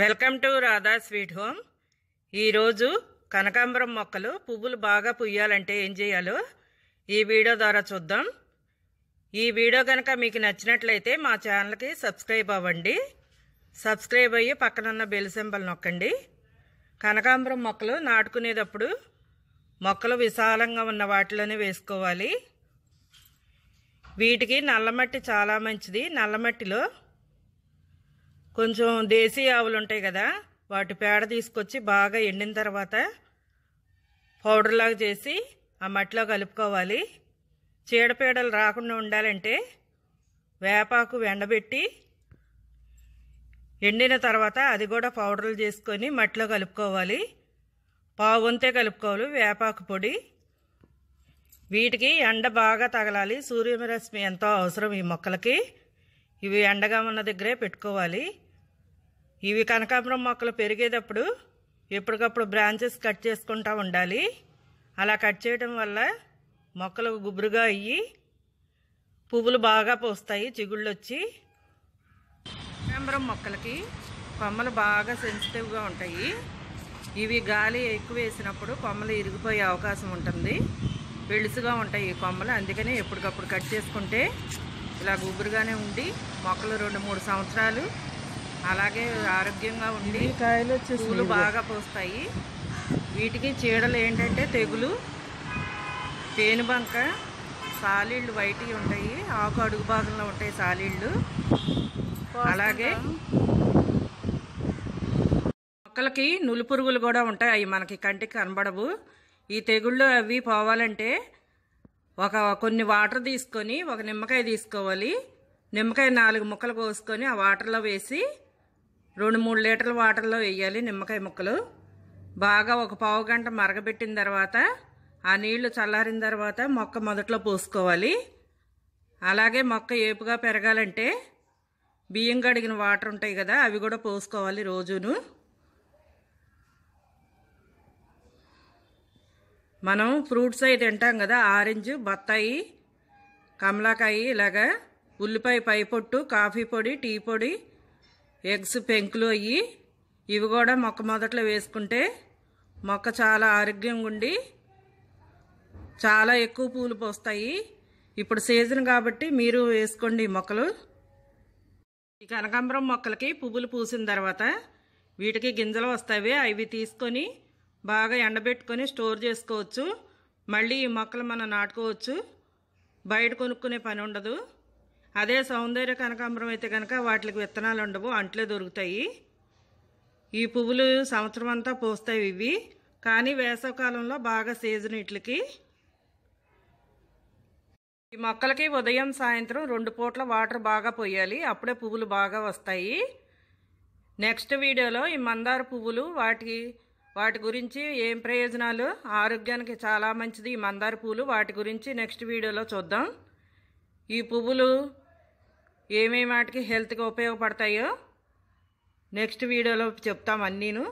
welcome to Radha sweet home ఈరోజు కనకాంబరం మొక్కలు పువ్వులు బాగా పుయ్యాలంటే ఏం చేయాలో ఈ వీడియో ద్వారా చూద్దాం ఈ వీడియో కనుక మీకు నచ్చినట్లయితే మా ఛానల్కి సబ్స్క్రైబ్ అవ్వండి సబ్స్క్రైబ్ అయ్యి పక్కనున్న బెల్ సింబల్ నొక్కండి కనకాంబరం మొక్కలు నాటుకునేటప్పుడు మొక్కలు విశాలంగా ఉన్న వాటిలోనే వేసుకోవాలి వీటికి నల్లమట్టి చాలా మంచిది నల్లమట్టిలో కొంచెం దేశీ ఆవులు ఉంటాయి కదా వాటి పేడ తీసుకొచ్చి బాగా ఎండిన తర్వాత పౌడర్లాగా చేసి ఆ మట్టిలో కలుపుకోవాలి చీడపీడలు రాకుండా ఉండాలంటే వేపాకు ఎండబెట్టి ఎండిన తర్వాత అది కూడా పౌడర్లు చేసుకొని మట్టిలో కలుపుకోవాలి పావుంతే కలుపుకోవాలి వేపాకు పొడి వీటికి ఎండ బాగా తగలాలి సూర్యరశ్మి ఎంతో అవసరం ఈ మొక్కలకి ఇవి ఎండగా ఉన్న దగ్గరే పెట్టుకోవాలి ఇవి కనకాంబరం మొక్కలు పెరిగేటప్పుడు ఎప్పటికప్పుడు బ్రాంచెస్ కట్ చేసుకుంటూ ఉండాలి అలా కట్ చేయడం వల్ల మొక్కలు గుబురుగా అయ్యి పువ్వులు బాగా పోస్తాయి చిగుళ్ళు వచ్చి కనకాంబరం మొక్కలకి కొమ్మలు బాగా సెన్సిటివ్గా ఉంటాయి ఇవి గాలి ఎక్కువ వేసినప్పుడు కొమ్మలు ఇరిగిపోయే అవకాశం ఉంటుంది వెలుసుగా ఉంటాయి ఈ కొమ్మలు అందుకని ఎప్పటికప్పుడు కట్ చేసుకుంటే ఇలా గుబురుగానే ఉండి మొక్కలు రెండు మూడు సంవత్సరాలు అలాగే ఆరోగ్యంగా ఉండి కాయలు పూలు బాగా పోస్తాయి వీటికి చీడలు ఏంటంటే తెగులు తేనుబంక సాలీళ్ళు బయటికి ఉంటాయి ఆకు అడుగు భాగంలో ఉంటాయి సాలీళ్ళు అలాగే మొక్కలకి నులుపురుగులు పురుగులు కూడా ఉంటాయి అవి మనకి కంటికి కనబడవు ఈ తెగుళ్ళు అవి పోవాలంటే ఒక కొన్ని వాటర్ తీసుకొని ఒక నిమ్మకాయ తీసుకోవాలి నిమ్మకాయ నాలుగు ముక్కలు కోసుకొని ఆ వాటర్లో వేసి రెండు మూడు లీటర్ల వాటర్లో వేయాలి నిమ్మకాయ ముక్కలు బాగా ఒక పావు గంట మరగబెట్టిన తర్వాత ఆ నీళ్లు చల్లారిన తర్వాత మొక్క మొదట్లో పోసుకోవాలి అలాగే మొక్క ఏపుగా పెరగాలంటే బియ్యం కడిగిన వాటర్ ఉంటాయి కదా అవి కూడా పోసుకోవాలి రోజును మనం ఫ్రూట్స్ అవి తింటాం కదా ఆరెంజ్ బత్తాయి కమలాకాయ ఇలాగా ఉల్లిపాయ పైపొట్టు కాఫీ పొడి టీ పొడి ఎగ్స్ పెంకులు అయ్యి ఇవి కూడా మొక్క మొదట్లో వేసుకుంటే మొక్క చాలా ఆరోగ్యంగా ఉండి చాలా ఎక్కువ పూలు పోస్తాయి ఇప్పుడు సీజన్ కాబట్టి మీరు వేసుకోండి మొక్కలు ఈ కనకాంబరం మొక్కలకి పువ్వులు పూసిన తర్వాత వీటికి గింజలు వస్తాయి అవి తీసుకొని బాగా ఎండబెట్టుకొని స్టోర్ చేసుకోవచ్చు మళ్ళీ ఈ మొక్కలు మనం నాటుకోవచ్చు బయట కొనుక్కునే పని ఉండదు అదే సౌందర్య కనకాంబరం అయితే కనుక వాటికి విత్తనాలు ఉండవు అంట్లే దొరుకుతాయి ఈ పువ్వులు సంవత్సరం అంతా పూస్తాయి ఇవి కానీ వేసవకాలంలో బాగా సీజన్ ఇట్లకి ఈ మొక్కలకి ఉదయం సాయంత్రం రెండు పూట్ల వాటర్ బాగా పోయాలి అప్పుడే పువ్వులు బాగా వస్తాయి నెక్స్ట్ వీడియోలో ఈ మందార పువ్వులు వాటి వాటి గురించి ఏం ప్రయోజనాలు ఆరోగ్యానికి చాలా మంచిది ఈ మందార పువ్వులు వాటి గురించి నెక్స్ట్ వీడియోలో చూద్దాం ఈ పువ్వులు ఏమేమి వాటికి హెల్త్కి ఉపయోగపడతాయో నెక్స్ట్ వీడియోలో చెప్తాం అన్నీను